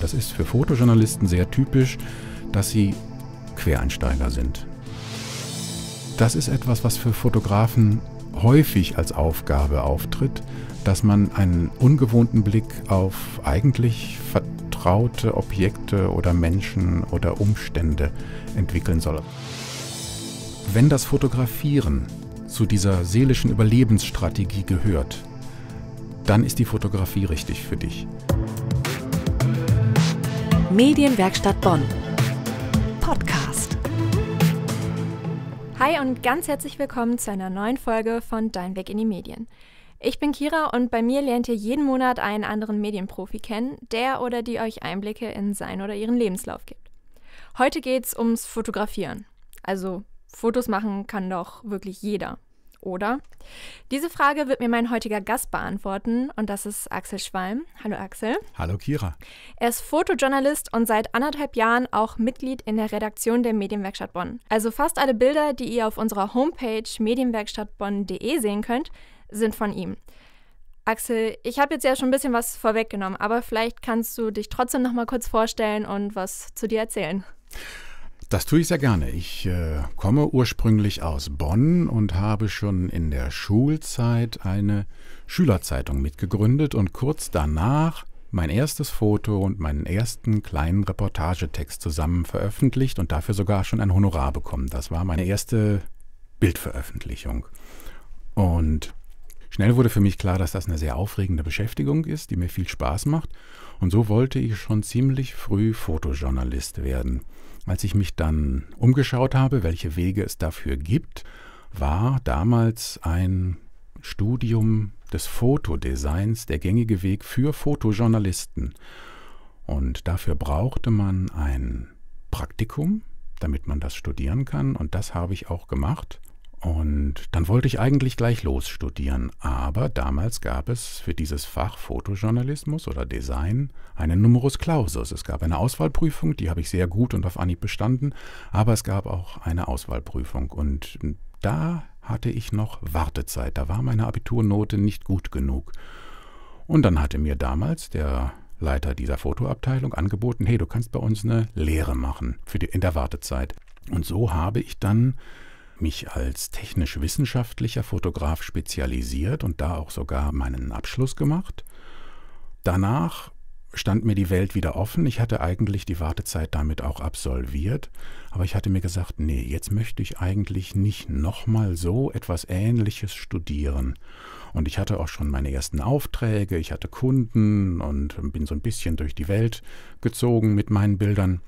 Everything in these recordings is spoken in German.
Das ist für Fotojournalisten sehr typisch, dass sie Quereinsteiger sind. Das ist etwas, was für Fotografen häufig als Aufgabe auftritt, dass man einen ungewohnten Blick auf eigentlich vertraute Objekte oder Menschen oder Umstände entwickeln soll. Wenn das Fotografieren zu dieser seelischen Überlebensstrategie gehört, dann ist die Fotografie richtig für dich. Medienwerkstatt Bonn. Podcast. Hi und ganz herzlich willkommen zu einer neuen Folge von Dein Weg in die Medien. Ich bin Kira und bei mir lernt ihr jeden Monat einen anderen Medienprofi kennen, der oder die euch Einblicke in seinen oder ihren Lebenslauf gibt. Heute geht's ums Fotografieren. Also Fotos machen kann doch wirklich jeder oder? Diese Frage wird mir mein heutiger Gast beantworten und das ist Axel Schwalm. Hallo Axel. Hallo Kira. Er ist Fotojournalist und seit anderthalb Jahren auch Mitglied in der Redaktion der Medienwerkstatt Bonn. Also fast alle Bilder, die ihr auf unserer Homepage medienwerkstattbonn.de sehen könnt, sind von ihm. Axel, ich habe jetzt ja schon ein bisschen was vorweggenommen, aber vielleicht kannst du dich trotzdem noch mal kurz vorstellen und was zu dir erzählen. Das tue ich sehr gerne. Ich äh, komme ursprünglich aus Bonn und habe schon in der Schulzeit eine Schülerzeitung mitgegründet und kurz danach mein erstes Foto und meinen ersten kleinen Reportagetext zusammen veröffentlicht und dafür sogar schon ein Honorar bekommen. Das war meine erste Bildveröffentlichung. Und Schnell wurde für mich klar, dass das eine sehr aufregende Beschäftigung ist, die mir viel Spaß macht, und so wollte ich schon ziemlich früh Fotojournalist werden. Als ich mich dann umgeschaut habe, welche Wege es dafür gibt, war damals ein Studium des Fotodesigns der gängige Weg für Fotojournalisten. Und dafür brauchte man ein Praktikum, damit man das studieren kann, und das habe ich auch gemacht. Und dann wollte ich eigentlich gleich losstudieren, aber damals gab es für dieses Fach Fotojournalismus oder Design einen Numerus Clausus. Es gab eine Auswahlprüfung, die habe ich sehr gut und auf Anhieb bestanden, aber es gab auch eine Auswahlprüfung und da hatte ich noch Wartezeit, da war meine Abiturnote nicht gut genug. Und dann hatte mir damals der Leiter dieser Fotoabteilung angeboten, hey, du kannst bei uns eine Lehre machen für die, in der Wartezeit. Und so habe ich dann mich als technisch-wissenschaftlicher Fotograf spezialisiert und da auch sogar meinen Abschluss gemacht. Danach stand mir die Welt wieder offen. Ich hatte eigentlich die Wartezeit damit auch absolviert, aber ich hatte mir gesagt, nee, jetzt möchte ich eigentlich nicht nochmal so etwas Ähnliches studieren. Und ich hatte auch schon meine ersten Aufträge, ich hatte Kunden und bin so ein bisschen durch die Welt gezogen mit meinen Bildern.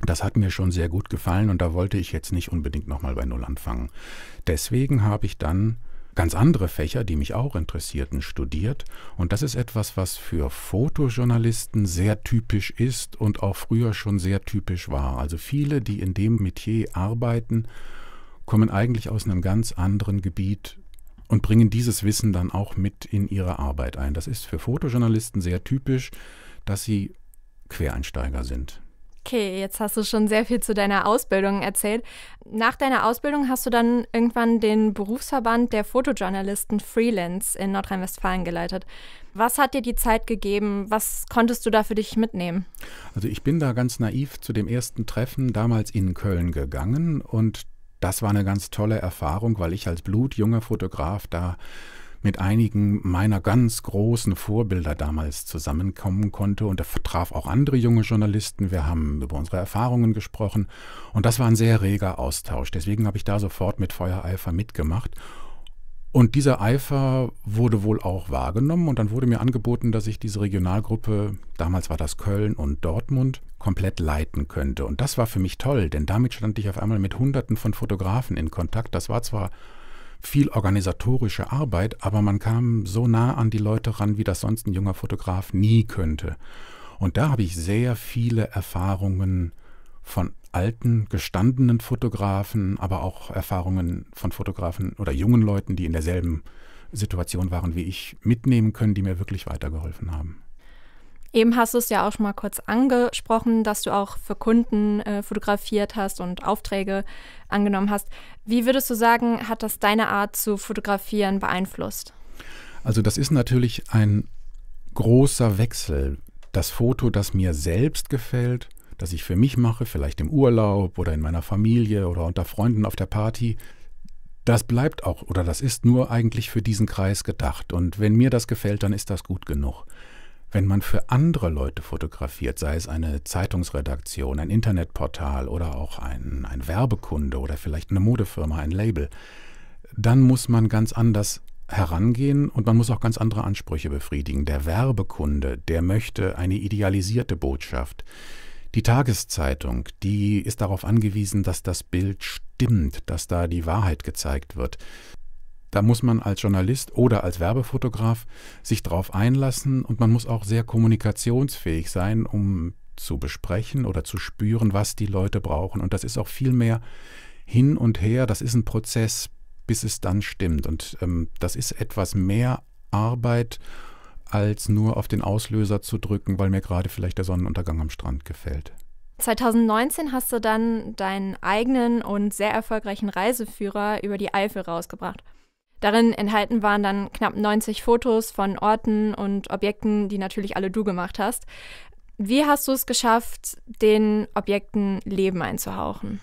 Das hat mir schon sehr gut gefallen und da wollte ich jetzt nicht unbedingt nochmal bei Null anfangen. Deswegen habe ich dann ganz andere Fächer, die mich auch interessierten, studiert. Und das ist etwas, was für Fotojournalisten sehr typisch ist und auch früher schon sehr typisch war. Also viele, die in dem Metier arbeiten, kommen eigentlich aus einem ganz anderen Gebiet und bringen dieses Wissen dann auch mit in ihre Arbeit ein. Das ist für Fotojournalisten sehr typisch, dass sie Quereinsteiger sind. Okay, jetzt hast du schon sehr viel zu deiner Ausbildung erzählt. Nach deiner Ausbildung hast du dann irgendwann den Berufsverband der Fotojournalisten Freelance in Nordrhein-Westfalen geleitet. Was hat dir die Zeit gegeben? Was konntest du da für dich mitnehmen? Also ich bin da ganz naiv zu dem ersten Treffen damals in Köln gegangen und das war eine ganz tolle Erfahrung, weil ich als blutjunger Fotograf da mit einigen meiner ganz großen Vorbilder damals zusammenkommen konnte und er traf auch andere junge Journalisten. Wir haben über unsere Erfahrungen gesprochen und das war ein sehr reger Austausch. Deswegen habe ich da sofort mit Feuereifer mitgemacht. Und dieser Eifer wurde wohl auch wahrgenommen und dann wurde mir angeboten, dass ich diese Regionalgruppe, damals war das Köln und Dortmund, komplett leiten könnte. Und das war für mich toll, denn damit stand ich auf einmal mit Hunderten von Fotografen in Kontakt. Das war zwar viel organisatorische Arbeit, aber man kam so nah an die Leute ran, wie das sonst ein junger Fotograf nie könnte. Und da habe ich sehr viele Erfahrungen von alten, gestandenen Fotografen, aber auch Erfahrungen von Fotografen oder jungen Leuten, die in derselben Situation waren wie ich, mitnehmen können, die mir wirklich weitergeholfen haben. Eben hast du es ja auch schon mal kurz angesprochen, dass du auch für Kunden äh, fotografiert hast und Aufträge angenommen hast. Wie würdest du sagen, hat das deine Art zu fotografieren beeinflusst? Also das ist natürlich ein großer Wechsel. Das Foto, das mir selbst gefällt, das ich für mich mache, vielleicht im Urlaub oder in meiner Familie oder unter Freunden auf der Party, das bleibt auch oder das ist nur eigentlich für diesen Kreis gedacht. Und wenn mir das gefällt, dann ist das gut genug. Wenn man für andere Leute fotografiert, sei es eine Zeitungsredaktion, ein Internetportal oder auch ein, ein Werbekunde oder vielleicht eine Modefirma, ein Label, dann muss man ganz anders herangehen und man muss auch ganz andere Ansprüche befriedigen. Der Werbekunde, der möchte eine idealisierte Botschaft. Die Tageszeitung, die ist darauf angewiesen, dass das Bild stimmt, dass da die Wahrheit gezeigt wird. Da muss man als Journalist oder als Werbefotograf sich drauf einlassen und man muss auch sehr kommunikationsfähig sein, um zu besprechen oder zu spüren, was die Leute brauchen. Und das ist auch viel mehr hin und her. Das ist ein Prozess, bis es dann stimmt. Und ähm, das ist etwas mehr Arbeit, als nur auf den Auslöser zu drücken, weil mir gerade vielleicht der Sonnenuntergang am Strand gefällt. 2019 hast du dann deinen eigenen und sehr erfolgreichen Reiseführer über die Eifel rausgebracht. Darin enthalten waren dann knapp 90 Fotos von Orten und Objekten, die natürlich alle du gemacht hast. Wie hast du es geschafft, den Objekten Leben einzuhauchen?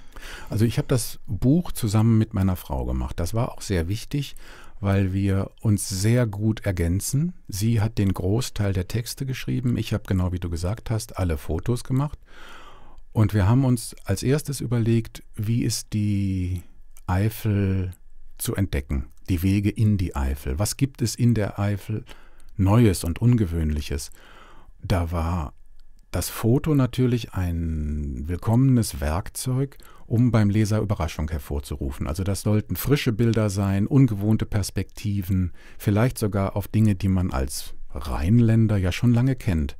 Also ich habe das Buch zusammen mit meiner Frau gemacht. Das war auch sehr wichtig, weil wir uns sehr gut ergänzen. Sie hat den Großteil der Texte geschrieben. Ich habe genau wie du gesagt hast, alle Fotos gemacht. Und wir haben uns als erstes überlegt, wie ist die Eifel zu entdecken? die Wege in die Eifel. Was gibt es in der Eifel Neues und Ungewöhnliches? Da war das Foto natürlich ein willkommenes Werkzeug, um beim Leser Überraschung hervorzurufen. Also das sollten frische Bilder sein, ungewohnte Perspektiven, vielleicht sogar auf Dinge, die man als Rheinländer ja schon lange kennt.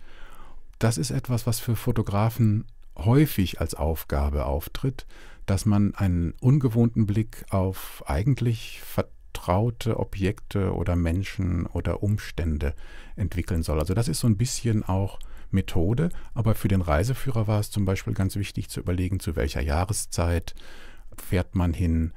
Das ist etwas, was für Fotografen häufig als Aufgabe auftritt, dass man einen ungewohnten Blick auf eigentlich vertraute vertraute Objekte oder Menschen oder Umstände entwickeln soll. Also das ist so ein bisschen auch Methode, aber für den Reiseführer war es zum Beispiel ganz wichtig zu überlegen, zu welcher Jahreszeit fährt man hin,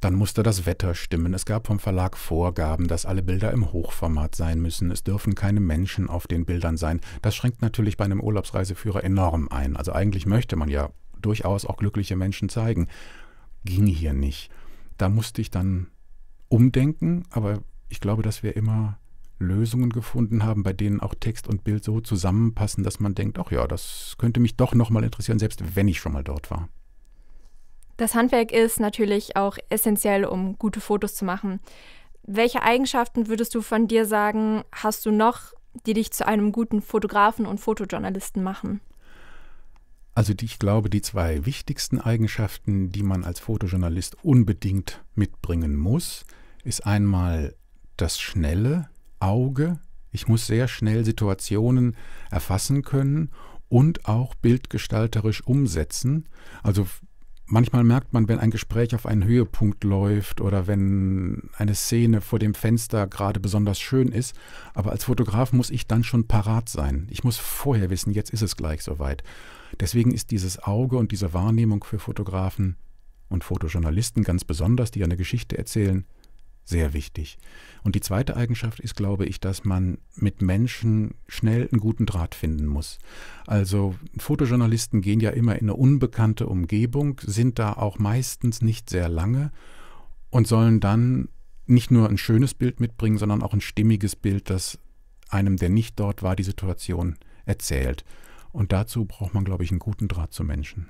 dann musste das Wetter stimmen. Es gab vom Verlag Vorgaben, dass alle Bilder im Hochformat sein müssen. Es dürfen keine Menschen auf den Bildern sein. Das schränkt natürlich bei einem Urlaubsreiseführer enorm ein. Also eigentlich möchte man ja durchaus auch glückliche Menschen zeigen. Ging hier nicht. Da musste ich dann umdenken, aber ich glaube, dass wir immer Lösungen gefunden haben, bei denen auch Text und Bild so zusammenpassen, dass man denkt, ach ja, das könnte mich doch nochmal interessieren, selbst wenn ich schon mal dort war. Das Handwerk ist natürlich auch essentiell, um gute Fotos zu machen. Welche Eigenschaften würdest du von dir sagen, hast du noch, die dich zu einem guten Fotografen und Fotojournalisten machen? Also die, ich glaube, die zwei wichtigsten Eigenschaften, die man als Fotojournalist unbedingt mitbringen muss, ist einmal das schnelle Auge. Ich muss sehr schnell Situationen erfassen können und auch bildgestalterisch umsetzen. Also manchmal merkt man, wenn ein Gespräch auf einen Höhepunkt läuft oder wenn eine Szene vor dem Fenster gerade besonders schön ist, aber als Fotograf muss ich dann schon parat sein. Ich muss vorher wissen, jetzt ist es gleich soweit. Deswegen ist dieses Auge und diese Wahrnehmung für Fotografen und Fotojournalisten ganz besonders, die eine Geschichte erzählen, sehr wichtig. Und die zweite Eigenschaft ist, glaube ich, dass man mit Menschen schnell einen guten Draht finden muss. Also Fotojournalisten gehen ja immer in eine unbekannte Umgebung, sind da auch meistens nicht sehr lange und sollen dann nicht nur ein schönes Bild mitbringen, sondern auch ein stimmiges Bild, das einem, der nicht dort war, die Situation erzählt. Und dazu braucht man, glaube ich, einen guten Draht zu Menschen.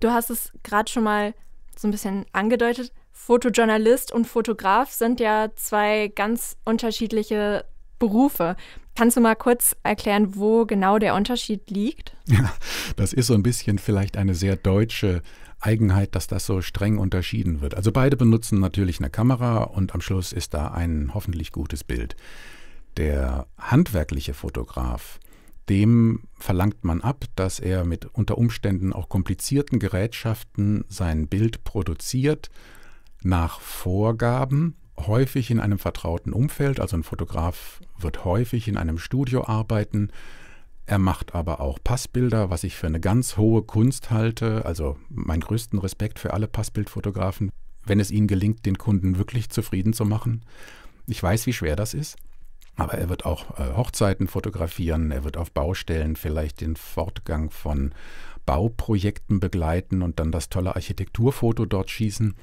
Du hast es gerade schon mal so ein bisschen angedeutet. Fotojournalist und Fotograf sind ja zwei ganz unterschiedliche Berufe. Kannst du mal kurz erklären, wo genau der Unterschied liegt? Ja, das ist so ein bisschen vielleicht eine sehr deutsche Eigenheit, dass das so streng unterschieden wird. Also beide benutzen natürlich eine Kamera und am Schluss ist da ein hoffentlich gutes Bild. Der handwerkliche Fotograf, dem verlangt man ab, dass er mit unter Umständen auch komplizierten Gerätschaften sein Bild produziert nach Vorgaben, häufig in einem vertrauten Umfeld. Also ein Fotograf wird häufig in einem Studio arbeiten. Er macht aber auch Passbilder, was ich für eine ganz hohe Kunst halte. Also meinen größten Respekt für alle Passbildfotografen, wenn es ihnen gelingt, den Kunden wirklich zufrieden zu machen. Ich weiß, wie schwer das ist. Aber er wird auch äh, Hochzeiten fotografieren, er wird auf Baustellen vielleicht den Fortgang von Bauprojekten begleiten und dann das tolle Architekturfoto dort schießen.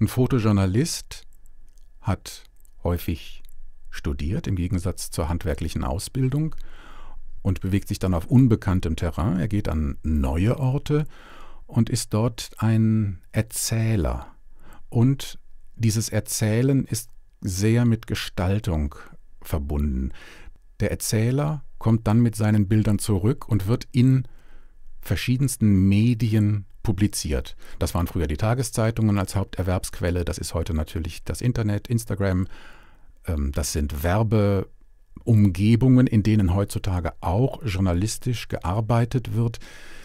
Ein Fotojournalist hat häufig studiert im Gegensatz zur handwerklichen Ausbildung und bewegt sich dann auf unbekanntem Terrain. Er geht an neue Orte und ist dort ein Erzähler. Und dieses Erzählen ist sehr mit Gestaltung verbunden. Der Erzähler kommt dann mit seinen Bildern zurück und wird in verschiedensten Medien publiziert. Das waren früher die Tageszeitungen als Haupterwerbsquelle, das ist heute natürlich das Internet, Instagram, ähm, das sind Werbeumgebungen, in denen heutzutage auch journalistisch gearbeitet wird.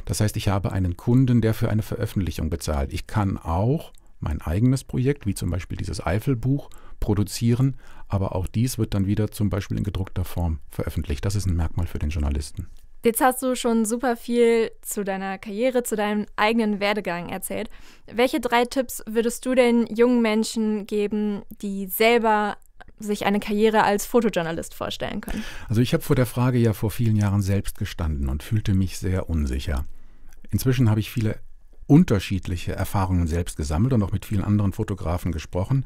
Das heißt, ich habe einen Kunden, der für eine Veröffentlichung bezahlt. Ich kann auch mein eigenes Projekt, wie zum Beispiel dieses Eifelbuch, produzieren, aber auch dies wird dann wieder zum Beispiel in gedruckter Form veröffentlicht. Das ist ein Merkmal für den Journalisten. Jetzt hast du schon super viel zu deiner Karriere, zu deinem eigenen Werdegang erzählt. Welche drei Tipps würdest du denn jungen Menschen geben, die selber sich eine Karriere als Fotojournalist vorstellen können? Also ich habe vor der Frage ja vor vielen Jahren selbst gestanden und fühlte mich sehr unsicher. Inzwischen habe ich viele unterschiedliche Erfahrungen selbst gesammelt und auch mit vielen anderen Fotografen gesprochen.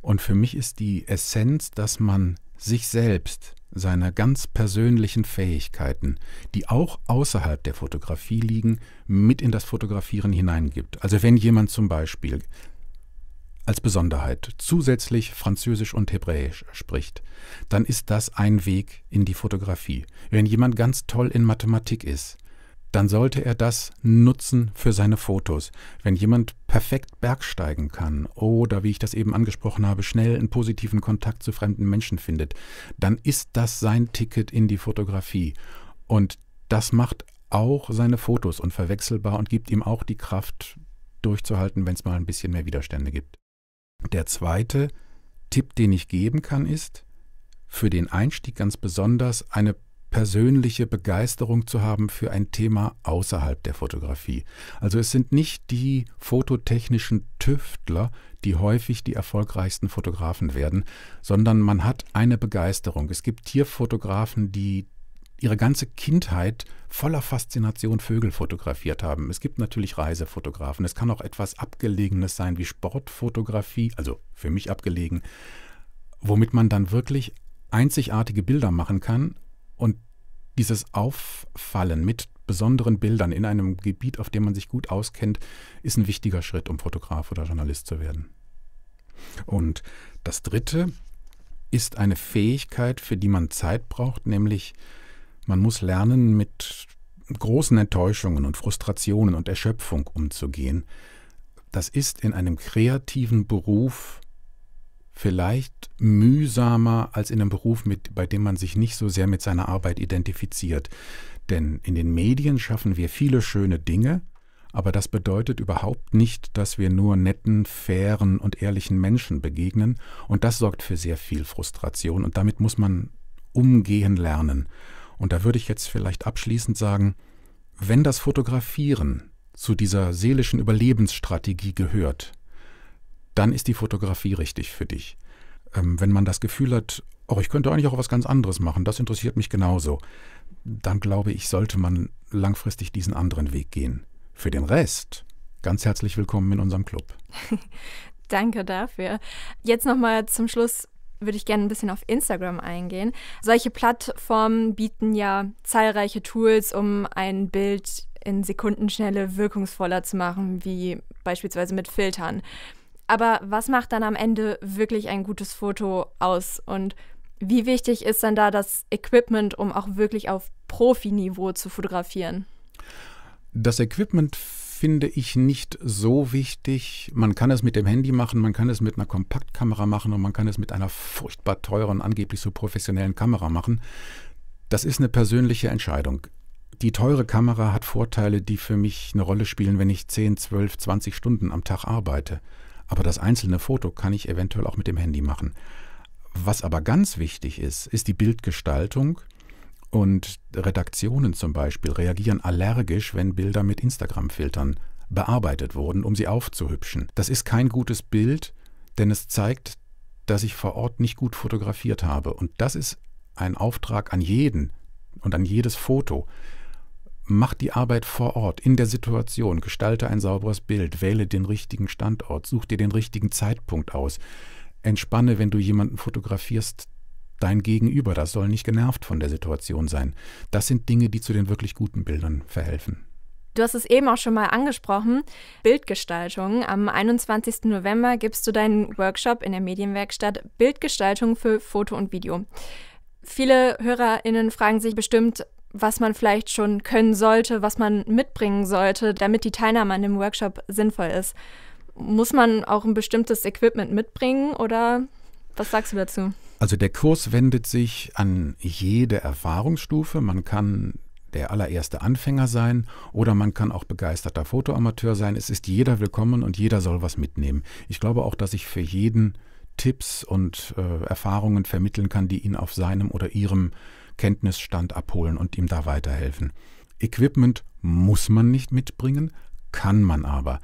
Und für mich ist die Essenz, dass man sich selbst seiner ganz persönlichen Fähigkeiten, die auch außerhalb der Fotografie liegen, mit in das Fotografieren hineingibt. Also wenn jemand zum Beispiel als Besonderheit zusätzlich Französisch und Hebräisch spricht, dann ist das ein Weg in die Fotografie. Wenn jemand ganz toll in Mathematik ist, dann sollte er das nutzen für seine Fotos. Wenn jemand perfekt bergsteigen kann oder, wie ich das eben angesprochen habe, schnell einen positiven Kontakt zu fremden Menschen findet, dann ist das sein Ticket in die Fotografie. Und das macht auch seine Fotos unverwechselbar und gibt ihm auch die Kraft, durchzuhalten, wenn es mal ein bisschen mehr Widerstände gibt. Der zweite Tipp, den ich geben kann, ist, für den Einstieg ganz besonders eine persönliche Begeisterung zu haben für ein Thema außerhalb der Fotografie. Also es sind nicht die fototechnischen Tüftler, die häufig die erfolgreichsten Fotografen werden, sondern man hat eine Begeisterung. Es gibt Tierfotografen, die ihre ganze Kindheit voller Faszination Vögel fotografiert haben. Es gibt natürlich Reisefotografen. Es kann auch etwas Abgelegenes sein wie Sportfotografie, also für mich abgelegen, womit man dann wirklich einzigartige Bilder machen kann und dieses Auffallen mit besonderen Bildern in einem Gebiet, auf dem man sich gut auskennt, ist ein wichtiger Schritt, um Fotograf oder Journalist zu werden. Und das Dritte ist eine Fähigkeit, für die man Zeit braucht, nämlich man muss lernen, mit großen Enttäuschungen und Frustrationen und Erschöpfung umzugehen. Das ist in einem kreativen Beruf vielleicht mühsamer als in einem Beruf, mit, bei dem man sich nicht so sehr mit seiner Arbeit identifiziert. Denn in den Medien schaffen wir viele schöne Dinge, aber das bedeutet überhaupt nicht, dass wir nur netten, fairen und ehrlichen Menschen begegnen, und das sorgt für sehr viel Frustration, und damit muss man umgehen lernen. Und da würde ich jetzt vielleicht abschließend sagen, wenn das Fotografieren zu dieser seelischen Überlebensstrategie gehört, dann ist die Fotografie richtig für dich. Ähm, wenn man das Gefühl hat, oh, ich könnte eigentlich auch was ganz anderes machen, das interessiert mich genauso, dann glaube ich, sollte man langfristig diesen anderen Weg gehen. Für den Rest, ganz herzlich willkommen in unserem Club. Danke dafür. Jetzt nochmal zum Schluss würde ich gerne ein bisschen auf Instagram eingehen. Solche Plattformen bieten ja zahlreiche Tools, um ein Bild in Sekundenschnelle wirkungsvoller zu machen, wie beispielsweise mit Filtern. Aber was macht dann am Ende wirklich ein gutes Foto aus? Und wie wichtig ist dann da das Equipment, um auch wirklich auf Profiniveau zu fotografieren? Das Equipment finde ich nicht so wichtig. Man kann es mit dem Handy machen, man kann es mit einer Kompaktkamera machen und man kann es mit einer furchtbar teuren, angeblich so professionellen Kamera machen. Das ist eine persönliche Entscheidung. Die teure Kamera hat Vorteile, die für mich eine Rolle spielen, wenn ich 10, 12, 20 Stunden am Tag arbeite. Aber das einzelne Foto kann ich eventuell auch mit dem Handy machen. Was aber ganz wichtig ist, ist die Bildgestaltung. Und Redaktionen zum Beispiel reagieren allergisch, wenn Bilder mit Instagram-Filtern bearbeitet wurden, um sie aufzuhübschen. Das ist kein gutes Bild, denn es zeigt, dass ich vor Ort nicht gut fotografiert habe. Und das ist ein Auftrag an jeden und an jedes Foto, mach die Arbeit vor Ort, in der Situation, gestalte ein sauberes Bild, wähle den richtigen Standort, such dir den richtigen Zeitpunkt aus. Entspanne, wenn du jemanden fotografierst, dein Gegenüber, das soll nicht genervt von der Situation sein. Das sind Dinge, die zu den wirklich guten Bildern verhelfen. Du hast es eben auch schon mal angesprochen, Bildgestaltung. Am 21. November gibst du deinen Workshop in der Medienwerkstatt Bildgestaltung für Foto und Video. Viele Hörerinnen fragen sich bestimmt, was man vielleicht schon können sollte, was man mitbringen sollte, damit die Teilnahme an dem Workshop sinnvoll ist. Muss man auch ein bestimmtes Equipment mitbringen oder was sagst du dazu? Also der Kurs wendet sich an jede Erfahrungsstufe. Man kann der allererste Anfänger sein oder man kann auch begeisterter Fotoamateur sein. Es ist jeder willkommen und jeder soll was mitnehmen. Ich glaube auch, dass ich für jeden Tipps und äh, Erfahrungen vermitteln kann, die ihn auf seinem oder ihrem Kenntnisstand abholen und ihm da weiterhelfen. Equipment muss man nicht mitbringen, kann man aber.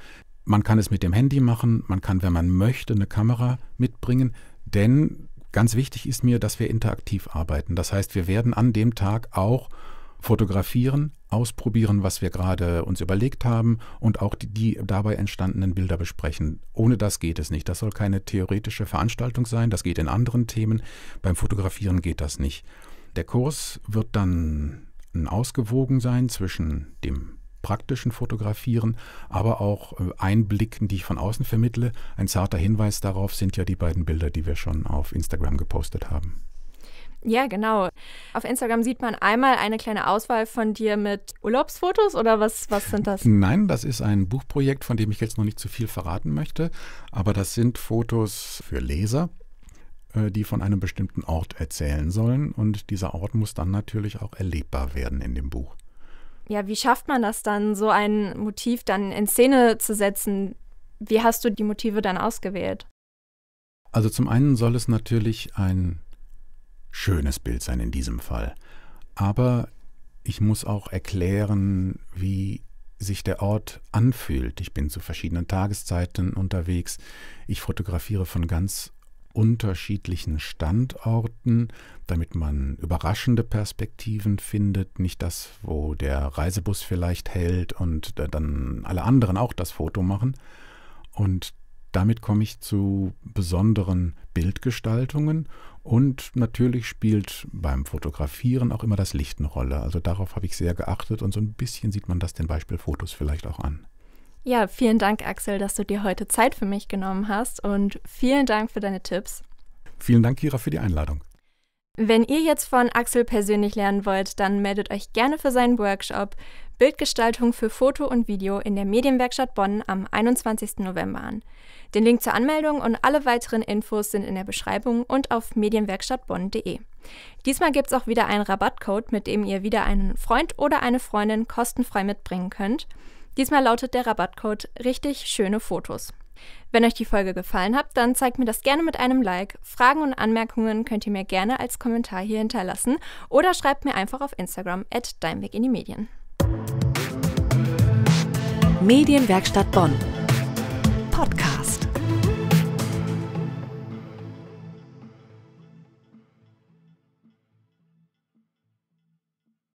Man kann es mit dem Handy machen, man kann, wenn man möchte, eine Kamera mitbringen, denn ganz wichtig ist mir, dass wir interaktiv arbeiten. Das heißt, wir werden an dem Tag auch fotografieren, ausprobieren, was wir gerade uns überlegt haben und auch die, die, dabei entstandenen Bilder besprechen. Ohne das geht es nicht. Das soll keine theoretische Veranstaltung sein. Das geht in anderen Themen. Beim Fotografieren geht das nicht. Der Kurs wird dann ausgewogen sein zwischen dem praktischen Fotografieren, aber auch äh, Einblicken, die ich von außen vermittle. Ein zarter Hinweis darauf sind ja die beiden Bilder, die wir schon auf Instagram gepostet haben. Ja, genau. Auf Instagram sieht man einmal eine kleine Auswahl von dir mit Urlaubsfotos oder was, was sind das? Nein, das ist ein Buchprojekt, von dem ich jetzt noch nicht zu viel verraten möchte, aber das sind Fotos für Leser äh, die von einem bestimmten Ort erzählen sollen. Und dieser Ort muss dann natürlich auch erlebbar werden in dem Buch. Ja, wie schafft man das dann, so ein Motiv dann in Szene zu setzen? Wie hast du die Motive dann ausgewählt? Also zum einen soll es natürlich ein schönes Bild sein in diesem Fall. Aber ich muss auch erklären, wie sich der Ort anfühlt. Ich bin zu verschiedenen Tageszeiten unterwegs. Ich fotografiere von ganz unterschiedlichen Standorten, damit man überraschende Perspektiven findet, nicht das, wo der Reisebus vielleicht hält und dann alle anderen auch das Foto machen. Und damit komme ich zu besonderen Bildgestaltungen und natürlich spielt beim Fotografieren auch immer das Licht eine Rolle. Also darauf habe ich sehr geachtet und so ein bisschen sieht man das den Beispielfotos vielleicht auch an. Ja, vielen Dank, Axel, dass du dir heute Zeit für mich genommen hast und vielen Dank für deine Tipps. Vielen Dank, Kira, für die Einladung. Wenn ihr jetzt von Axel persönlich lernen wollt, dann meldet euch gerne für seinen Workshop Bildgestaltung für Foto und Video in der Medienwerkstatt Bonn am 21. November an. Den Link zur Anmeldung und alle weiteren Infos sind in der Beschreibung und auf medienwerkstattbonn.de. Diesmal gibt es auch wieder einen Rabattcode, mit dem ihr wieder einen Freund oder eine Freundin kostenfrei mitbringen könnt. Diesmal lautet der Rabattcode richtig schöne Fotos. Wenn euch die Folge gefallen hat, dann zeigt mir das gerne mit einem Like. Fragen und Anmerkungen könnt ihr mir gerne als Kommentar hier hinterlassen oder schreibt mir einfach auf Instagram at Deinweg in die Medien. Medienwerkstatt Bonn. Podcast.